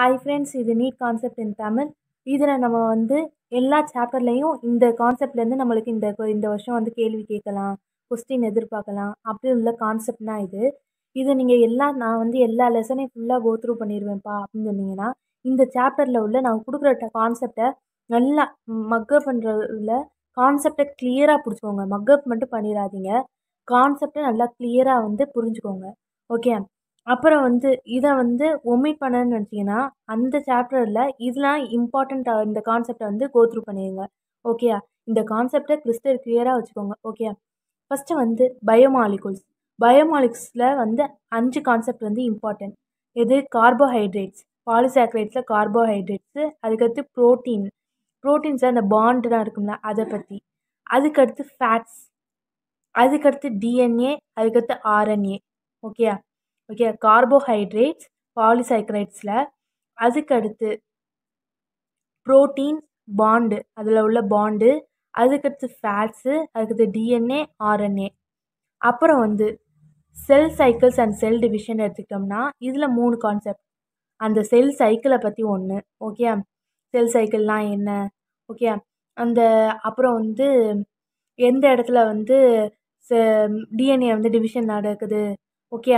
hi friends இது NEET concept in Tamil இதில் நம்ம வந்து எல்லா சாப்டர்லேயும் இந்த கான்செப்ட்லேருந்து நம்மளுக்கு இந்த இந்த வருஷம் வந்து கேள்வி கேட்கலாம் கொஸ்டின் எதிர்பார்க்கலாம் அப்படி உள்ள கான்செப்ட்னா இது இதை நீங்கள் எல்லா நான் வந்து எல்லா லெசனையும் ஃபுல்லாக கோ பண்ணிடுவேன்ப்பா அப்படின்னு சொன்னீங்கன்னா இந்த சாப்டரில் உள்ள நான் கொடுக்குற கான்செப்டை நல்லா மக்கப் பண்ணுறதுல கான்செப்டை கிளியராக பிடிச்சிக்கோங்க மக்கப் மட்டும் பண்ணிடாதீங்க கான்செப்டை நல்லா கிளியராக வந்து புரிஞ்சுக்கோங்க ஓகே அப்புறம் வந்து இதை வந்து ஒமிட் பண்ணணும்னு நினச்சீங்கன்னா அந்த சாப்டரில் இதெலாம் இம்பார்ட்டண்ட்டாக இந்த கான்செப்டை வந்து கோத்ரூ பண்ணிடுங்க ஓகேயா இந்த கான்செப்டை கிறிஸ்டர் கிளியராக வச்சுக்கோங்க ஓகேயா ஃபஸ்ட்டு வந்து பயோமாலிகுல்ஸ் பயோமாலிக்ஸில் வந்து அஞ்சு கான்செப்ட் வந்து இம்பார்ட்டன்ட் எது கார்போஹைட்ரேட்ஸ் பாலிசாக்ரேட்ஸில் கார்போஹைட்ரேட்ஸு அதுக்கடுத்து ப்ரோட்டீன் ப்ரோட்டீன்ஸில் அந்த பாண்டுலாம் இருக்கும்ல அதை பற்றி அதுக்கடுத்து ஃபேட்ஸ் அதுக்கடுத்து டிஎன்ஏ அதுக்கடுத்து ஆர்என்ஏ ஓகேயா ஓகே கார்போஹைட்ரேட்ஸ் பாலிசைக்ரைட்ஸில் அதுக்கடுத்து ப்ரோட்டீன் பாண்டு அதில் உள்ள பாண்டு அதுக்கடுத்து ஃபேட்ஸு அதுக்கடுத்து டிஎன்ஏ ஆர்என்ஏ அப்புறம் வந்து cell cycles and cell division எடுத்துக்கிட்டோம்னா இதில் மூணு கான்செப்ட் அந்த செல் சைக்கிளை பற்றி ஒன்று ஓகே செல் சைக்கிள்லாம் என்ன ஓகே அந்த அப்புறம் வந்து எந்த இடத்துல வந்து டிஎன்ஏ வந்து டிவிஷன் நடக்குது ஓகே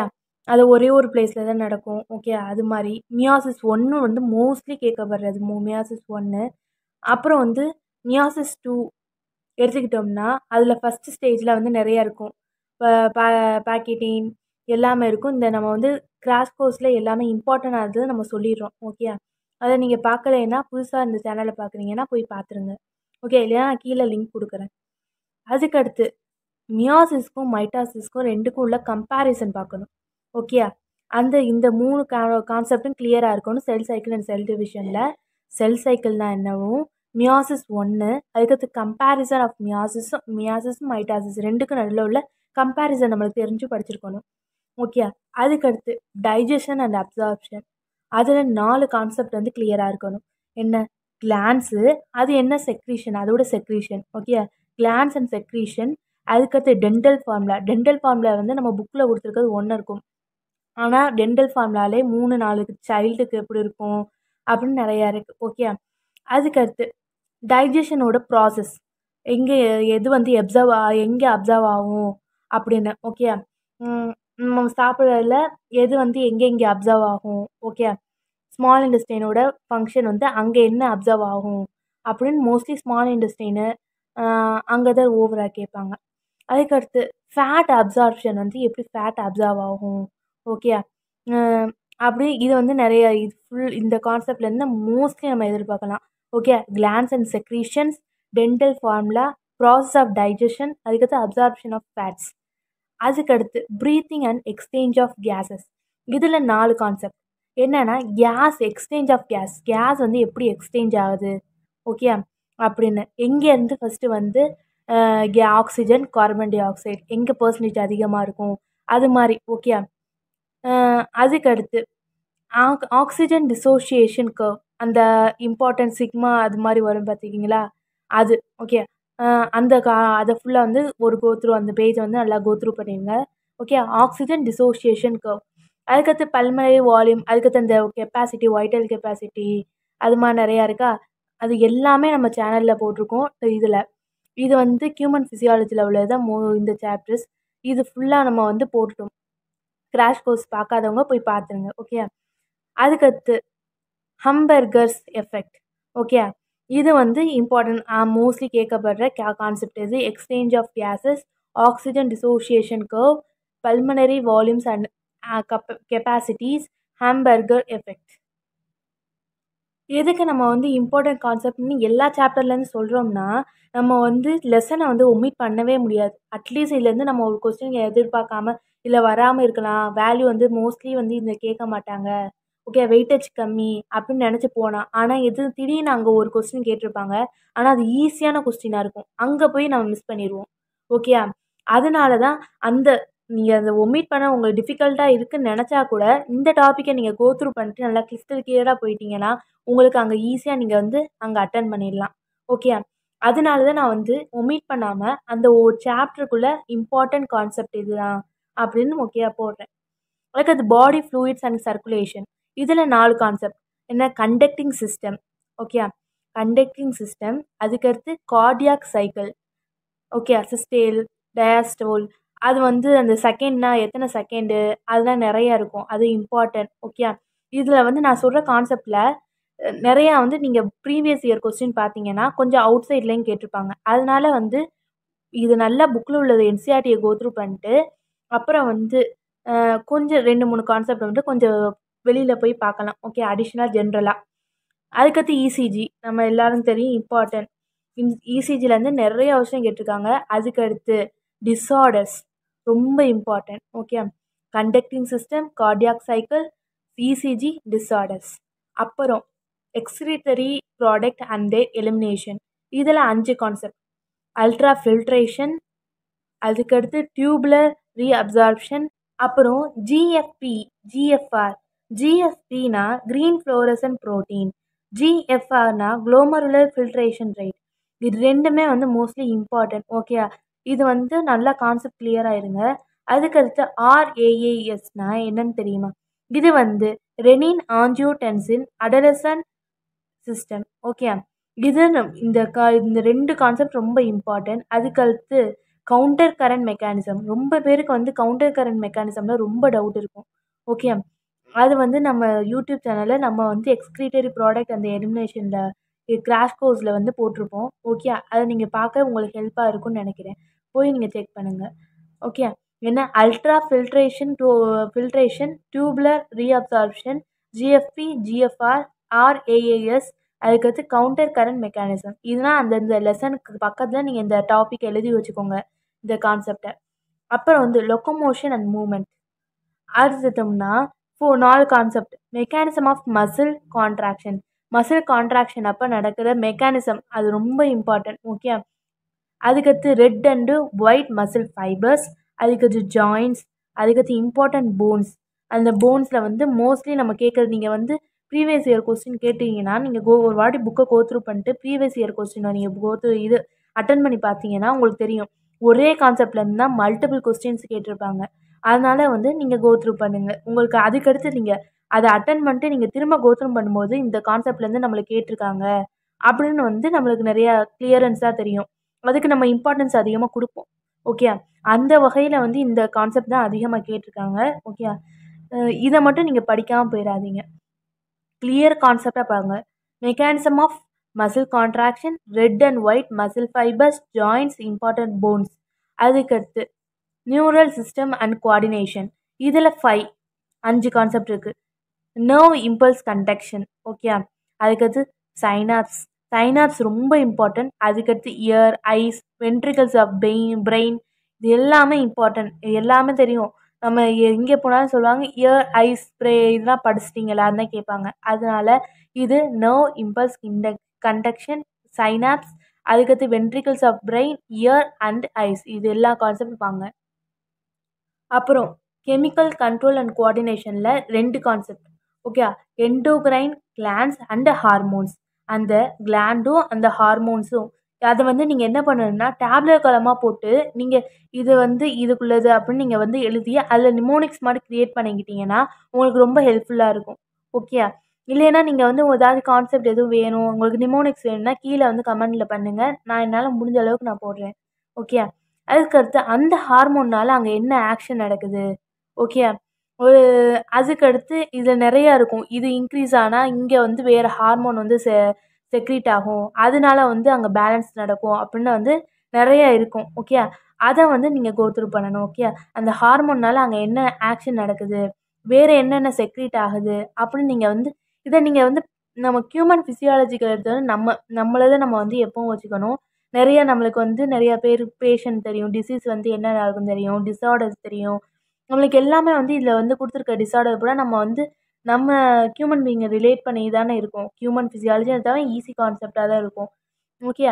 அது ஒரே ஒரு பிளேஸில் தான் நடக்கும் ஓகே அது மாதிரி மியாசிஸ் ஒன்று வந்து மோஸ்ட்லி கேட்கப்படுறது மோ மியாசிஸ் ஒன்று அப்புறம் வந்து மியாசிஸ் டூ எடுத்துக்கிட்டோம்னா அதில் ஃபஸ்ட்டு ஸ்டேஜில் வந்து நிறையா இருக்கும் இப்போ பா பேக்கெட்டிங் எல்லாமே இருக்கும் இந்த நம்ம வந்து கிராஸ் கோர்ஸில் எல்லாமே இம்பார்ட்டன் ஆகுது நம்ம சொல்லிடுறோம் ஓகே அதை நீங்கள் பார்க்கலைன்னா புதுசாக இந்த சேனலை பார்க்குறீங்கன்னா போய் பார்த்துருங்க ஓகே இல்லையா நான் கீழே லிங்க் கொடுக்குறேன் அதுக்கடுத்து மியாசிஸ்க்கும் மைட்டாசிஸ்க்கும் ரெண்டுக்கும் உள்ள கம்பேரிசன் பார்க்கணும் ஓகே அந்த இந்த மூணு கான்செப்டும் கிளியராக இருக்கணும் செல் சைக்கிள் அண்ட் செல் டிவிஷனில் செல் சைக்கிள்னால் என்னவும் மியாசிஸ் ஒன்று அதுக்கடுத்து கம்பேரிசன் ஆஃப் மியாசிஸும் மியாசிஸும் மைட்டாசிஸ் ரெண்டுக்கும் நடுவில் உள்ள கம்பேரிசன் நம்மளுக்கு தெரிஞ்சு படிச்சிருக்கணும் ஓகே அதுக்கடுத்து டைஜஷன் அண்ட் அப்சார்ப்ஷன் அதில் நாலு கான்செப்ட் வந்து கிளியராக இருக்கணும் என்ன கிளான்ஸு அது என்ன செக்ரீஷன் அதோட secretion okay glands and secretion அதுக்கடுத்து டென்டல் ஃபார்முலா டென்டல் ஃபார்முலா வந்து நம்ம புக்கில் கொடுத்துருக்கிறது ஒன்று இருக்கும் ஆனால் டென்டல் ஃபார்ம்லாலே மூணு நாலு சைல்டுக்கு எப்படி இருக்கும் அப்படின்னு நிறையா இருக்குது ஓகே அதுக்கடுத்து டைஜஷனோட ப்ராசஸ் எங்கே எது வந்து எப்சர்வ் எங்கே அப்சர்வ் ஆகும் அப்படின்னு ஓகே நம்ம சாப்பிட்றதுல எது வந்து எங்கே எங்கே அப்சர்வ் ஆகும் ஓகே ஸ்மால் இண்டஸ்ட்ரீனோட ஃபங்க்ஷன் வந்து அங்கே என்ன அப்சர்வ் ஆகும் அப்படின்னு மோஸ்ட்லி ஸ்மால் இண்டஸ்ட்ரீனு அங்கே தான் ஓவராக கேட்பாங்க அதுக்கடுத்து ஃபேட் அப்சார்ப்ஷன் வந்து எப்படி ஃபேட் அப்சர்வ் ஆகும் ஓகே அப்படி இது வந்து நிறைய இது ஃபுல் இந்த கான்செப்ட்லேருந்து மோஸ்ட்லி நம்ம எதிர்பார்க்கலாம் okay glands and secretions dental formula process of digestion அதுக்கடுத்து அப்சார்ப்ஷன் ஆஃப் ஃபேட்ஸ் அதுக்கடுத்து breathing and exchange of gases இதில் நாலு கான்செப்ட் என்னென்னா gas exchange of gas gas வந்து எப்படி எக்ஸ்சேஞ்ச் ஆகுது ஓகே அப்படின்னு எங்கேருந்து ஃபஸ்ட்டு வந்து ஆக்சிஜன் கார்பன் டை ஆக்சைடு எங்கே பர்சன்டேஜ் அதிகமாக இருக்கும் அது மாதிரி ஓகே அதுக்கடுத்து ஆக் ஆக்சிஜன் டிசோசியேஷனுக்கு அந்த இம்பார்ட்டன்ட் சிக்மா அது மாதிரி வரும் பார்த்துருக்கீங்களா அது ஓகே அந்த கா அதை ஃபுல்லாக வந்து ஒரு கோத்ரூ அந்த பேஜை வந்து நல்லா கோத்ரூ பண்ணிடுங்க ஓகே ஆக்சிஜன் டிசோசியேஷன் கவ் அதுக்கடுத்து பல்மலை வால்யூம் அதுக்கடுத்து அந்த கெப்பாசிட்டி ஒயிட்டல் கெப்பாசிட்டி அது மாதிரி நிறையா இருக்கா அது எல்லாமே நம்ம சேனலில் போட்டிருக்கோம் இதில் இது வந்து ஹியூமன் ஃபிசியாலஜியில் உள்ளது தான் மோ இந்த சாப்டர்ஸ் இது ஃபுல்லாக நம்ம வந்து போட்டுட்டோம் கிராஷ் கோர்ஸ் பார்க்காதவங்க போய் பார்த்துருங்க ஓகே அதுக்கடுத்து ஹம்பர்கர்ஸ் எஃபெக்ட் ஓகே இது வந்து இம்பார்ட்டன்ட் மோஸ்ட்லி கேட்கப்படுற கான்செப்ட் இது exchange of gases oxygen dissociation curve pulmonary volumes and capacities Hamburger effect எதுக்கு நம்ம வந்து இம்பார்ட்டண்ட் கான்செப்ட்னு எல்லா சாப்டர்லேருந்து சொல்கிறோம்னா நம்ம வந்து லெசனை வந்து ஒமிட் பண்ணவே முடியாது அட்லீஸ்ட் இதுலேருந்து நம்ம ஒரு கொஸ்டின் எதிர்பார்க்காம இல்லை வராமல் இருக்கலாம் வேல்யூ வந்து மோஸ்ட்லி வந்து இந்த கேட்க மாட்டாங்க ஓகே வெயிட்டேஜ் கம்மி அப்படின்னு நினச்சி போனால் ஆனால் எது திடீர்னு அங்கே ஒரு கொஸ்டின் கேட்டிருப்பாங்க ஆனால் அது ஈஸியான கொஸ்டினாக இருக்கும் அங்கே போய் நம்ம மிஸ் பண்ணிடுவோம் ஓகே அதனால தான் அந்த நீங்கள் அதை ஒமிட் பண்ண உங்களுக்கு டிஃபிகல்ட்டாக இருக்குதுன்னு நினச்சா கூட இந்த டாப்பிக்கை நீங்கள் கோத்ரூ பண்ணிட்டு நல்லா கிறிஸ்டல் கிளியராக போயிட்டீங்கன்னா உங்களுக்கு அங்கே ஈஸியாக நீங்கள் வந்து அங்கே அட்டன் பண்ணிடலாம் ஓகே அதனால தான் நான் வந்து ஒமிட் பண்ணாமல் அந்த ஒரு சாப்டருக்குள்ளே இம்பார்ட்டண்ட் கான்செப்ட் இதுதான் அப்படின்னு முக்கியமாக போடுறேன் அதுக்கு அது பாடி ஃப்ளூயிட்ஸ் அண்ட் சர்க்குலேஷன் இதில் நாலு கான்செப்ட் என்ன conducting system okay conducting system அதுக்கடுத்து cardiac cycle okay systole diastole அது வந்து அந்த செகண்ட்னால் எத்தனை செகண்டு அதெல்லாம் நிறையா இருக்கும் அது இம்பார்ட்டன்ட் ஓகே இதில் வந்து நான் சொல்கிற கான்செப்ட்டில் நிறையா வந்து நீங்கள் ப்ரீவியஸ் இயர் கொஸ்டின் பார்த்தீங்கன்னா கொஞ்சம் அவுட் சைட்லேயும் கேட்டிருப்பாங்க அதனால வந்து இது நல்லா புக்கில் உள்ளது என்சிஆர்டியை கோத்ரூ பண்ணிட்டு அப்புறம் வந்து கொஞ்சம் ரெண்டு மூணு கான்செப்ட் வந்துட்டு கொஞ்சம் வெளியில் போய் பார்க்கலாம் ஓகே அடிஷ்னல் ஜென்ரலாக அதுக்கடுத்து இசிஜி e நம்ம எல்லாரும் தெரியும் இம்பார்ட்டன்ட் இன் இசிஜிலேருந்து நிறைய விஷயம் கேட்டிருக்காங்க அதுக்கடுத்து டிஸார்டர்ஸ் ரொம்ப important okay conducting system cardiac cycle ECG disorders அப்புறம் excretory product and their elimination இதில் அஞ்சு கான்செப்ட் அல்ட்ரா ஃபில்ட்ரேஷன் அதுக்கடுத்து டியூப்ல ரீஅப்சார்ப்ஷன் அப்புறம் ஜிஎஃப்பி ஜிஎஃப்ஆர் ஜிஎஃப்பினா க்ரீன் ஃப்ளோரசன் ப்ரோட்டீன் ஜிஎஃப்ஆர்னா குளோமருலர் ஃபில்ட்ரேஷன் ரேட் இது ரெண்டுமே வந்து மோஸ்ட்லி இம்பார்ட்டன்ட் ஓகே இது வந்து நல்லா கான்செப்ட் கிளியராக இருங்க அதுக்கடுத்து ஆர்ஏஏஎஸ்னா என்னன்னு தெரியுமா இது வந்து ரெனின் ஆஞ்சியோடென்சின் அடலசன் சிஸ்டம் ஓகே இது இந்த கா இந்த ரெண்டு கான்செப்ட் ரொம்ப இம்பார்ட்டன்ட் அதுக்கடுத்து கவுண்டர் கரண்ட் மெக்கானிசம் ரொம்ப பேருக்கு வந்து கவுண்டர் கரண்ட் மெக்கானிசம்ல ரொம்ப டவுட் இருக்கும் ஓகே அது வந்து நம்ம யூடியூப் சேனலில் நம்ம வந்து எக்ஸ்க்ரீட்டரி ப்ராடக்ட் அந்த எலிமினேஷனில் கிராஷ் கோர்ஸில் வந்து போட்டிருப்போம் ஓகே அதை நீங்கள் பார்க்க உங்களுக்கு ஹெல்ப்பாக இருக்கும்னு நினைக்கிறேன் போய் நீங்கள் செக் பண்ணுங்கள் ஓகே என்ன ultra filtration to filtration tubular reabsorption GFP GFR RAAS அதுக்கடுத்து கவுண்டர் கரண்ட் மெக்கானிசம் இதுனால் அந்தந்த லெசனுக்கு பக்கத்தில் நீங்கள் இந்த டாபிக் எழுதி வச்சுக்கோங்க இந்த கான்செப்டை அப்புறம் வந்து லொக்கமோஷன் அண்ட் மூமெண்ட் அடுத்ததும்னா ஃபோ நாலு concept mechanism of muscle contraction muscle contraction அப்போ நடக்கிற மெக்கானிசம் அது ரொம்ப இம்பார்ட்டன்ட் ஓகே அதுக்கடுத்து red and white muscle fibres அதுக்கடுத்து ஜாயின்ஸ் அதுக்கடுத்து இம்பார்ட்டன்ட் போன்ஸ் அந்த போன்ஸில் வந்து மோஸ்ட்லி நம்ம கேட்குறது நீங்கள் வந்து ப்ரீவியஸ் இயர் கொஸ்டின் கேட்டிங்கன்னா நீங்கள் கோ ஒரு வாட்டி புக்கை கோத்ரூ பண்ணிட்டு ப்ரீவியஸ் இயர் கொஸ்டினை நீங்கள் கோத்ரூ இது அட்டன் பண்ணி பார்த்தீங்கன்னா உங்களுக்கு தெரியும் ஒரே கான்செப்ட்லேருந்து தான் மல்டிபிள் கொஸ்டின்ஸ் கேட்டிருப்பாங்க அதனால் வந்து நீங்கள் கோத்ரூ பண்ணுங்கள் உங்களுக்கு அதுக்கடுத்து நீங்கள் அதை அட்டன் பண்ணிட்டு நீங்கள் திரும்ப கோத்ரூ பண்ணும்போது இந்த கான்செப்ட்லேருந்து நம்மளை கேட்டிருக்காங்க அப்படின்னு வந்து நம்மளுக்கு நிறையா கிளியரன்ஸாக தெரியும் அதுக்கு நம்ம இம்பார்ட்டன்ஸ் அதிகமாக கொடுப்போம் ஓகே அந்த வகையில் வந்து இந்த கான்செப்ட் தான் அதிகமாக கேட்டிருக்காங்க ஓகே இதை மட்டும் நீங்கள் படிக்காமல் போயிடாதீங்க கிளியர் கான்செப்டாக பாருங்க mechanism of muscle contraction red and white muscle fibres joints important bones அதுக்கடுத்து நியூரல் சிஸ்டம் அண்ட் குவாடினேஷன் இதில் ஃபைவ் அஞ்சு கான்செப்ட் இருக்குது நர்வ் இம்பல்ஸ் கண்டக்ஷன் ஓகே அதுக்கடுத்து சைனாப்ஸ் சைனாப்ஸ் ரொம்ப இம்பார்ட்டன்ட் அதுக்கடுத்து ear eyes ventricles of pain brain இது எல்லாமே important எல்லாமே தெரியும் நம்ம எங்கே போனாலும் சொல்லுவாங்க இயர் ஐஸ் ஸ்ப்ரே இதெல்லாம் படிச்சிட்டிங்களா தான் கேட்பாங்க அதனால் இது நர்வ் இம்பல்ஸ் இண்டக் கண்டக்ஷன் சைனாப்ஸ் அதுக்கடுத்து ventricles of brain ear and eyes இது எல்லா கான்செப்டும் இருப்பாங்க அப்புறம் கெமிக்கல் கண்ட்ரோல் அண்ட் கோஆர்டினேஷனில் ரெண்டு concept okay endocrine glands and hormones அந்த கிளாண்டும் அந்த ஹார்மோன்ஸும் அதை வந்து நீங்கள் என்ன பண்ணணும்னா டேப்லெட் கலமாக போட்டு நீங்கள் இது வந்து இதுக்குள்ளது அப்படின்னு நீங்கள் வந்து எழுதி அதில் நிமோனிக்ஸ் மாதிரி க்ரியேட் பண்ணிக்கிட்டிங்கன்னா உங்களுக்கு ரொம்ப ஹெல்ப்ஃபுல்லாக இருக்கும் ஓகே இல்லைன்னா நீங்கள் வந்து ஏதாவது கான்செப்ட் எதுவும் வேணும் உங்களுக்கு நிமோனிக்ஸ் வேணும்னா கீழே வந்து கமெண்டில் பண்ணுங்கள் நான் என்னால் முடிஞ்ச அளவுக்கு நான் போடுறேன் ஓகே அதுக்கடுத்து அந்த ஹார்மோன்னால் அங்கே என்ன ஆக்ஷன் நடக்குது ஓகே ஒரு அதுக்கடுத்து இதில் நிறையா இருக்கும் இது இன்க்ரீஸ் ஆனால் இங்கே வந்து வேறு ஹார்மோன் வந்து செ செக்ரீட் ஆகும் அதனால வந்து அங்கே பேலன்ஸ் நடக்கும் அப்படின்னு வந்து நிறையா இருக்கும் ஓகே அதை வந்து நீங்கள் கோத்ரூ பண்ணணும் ஓகே அந்த ஹார்மோன்னால் அங்கே என்ன ஆக்ஷன் நடக்குது வேறு என்னென்ன செக்ரீட் ஆகுது அப்படின்னு நீங்கள் வந்து இதை நீங்கள் வந்து நம்ம ஹியூமன் ஃபிசியாலஜிக்கல் எடுத்து நம்ம நம்மளதை நம்ம வந்து எப்போவும் வச்சுக்கணும் நிறைய நம்மளுக்கு வந்து நிறையா பேர் பேஷண்ட் தெரியும் டிசீஸ் வந்து என்ன ஆகும் தெரியும் டிஸார்டர்ஸ் தெரியும் நம்மளுக்கு எல்லாமே வந்து இதில் வந்து கொடுத்துருக்க டிஸார்டர் கூட நம்ம வந்து நம்ம ஹியூமன் பீயிங்கை ரிலேட் பண்ணி தானே இருக்கும் ஹியூமன் ஃபிசியாலஜி தவிர ஈஸி கான்செப்டாக தான் இருக்கும் ஓகே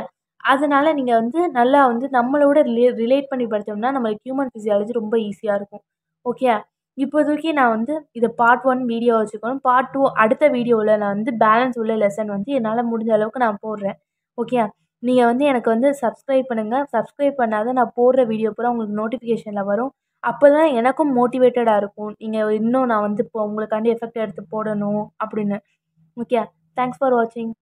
அதனால் நீங்கள் வந்து நல்லா வந்து நம்மளோட ரிலே ரிலேட் பண்ணி படித்தோம்னா நம்மளுக்கு ஹியூமன் ஃபிசியாலஜி ரொம்ப ஈஸியாக இருக்கும் ஓகே இப்போதைக்கு நான் வந்து இதை பார்ட் ஒன் வீடியோ வச்சுக்கணும் பார்ட் டூ அடுத்த வீடியோவில் நான் வந்து பேலன்ஸ் உள்ள லெசன் வந்து என்னால் முடிஞ்ச அளவுக்கு நான் போடுறேன் ஓகே நீங்கள் வந்து எனக்கு வந்து சப்ஸ்க்ரைப் பண்ணுங்கள் சப்ஸ்க்ரைப் பண்ணால் தான் நான் போடுற வீடியோ பூரா உங்களுக்கு நோட்டிஃபிகேஷனில் வரும் அப்போ தான் எனக்கும் மோட்டிவேட்டடாக இருக்கும் நீங்கள் இன்னும் நான் வந்து இப்போ உங்களுக்காண்டி எஃபெக்ட் எடுத்து போடணும் அப்படின்னு ஓகே தேங்க்ஸ் ஃபார் வாட்சிங்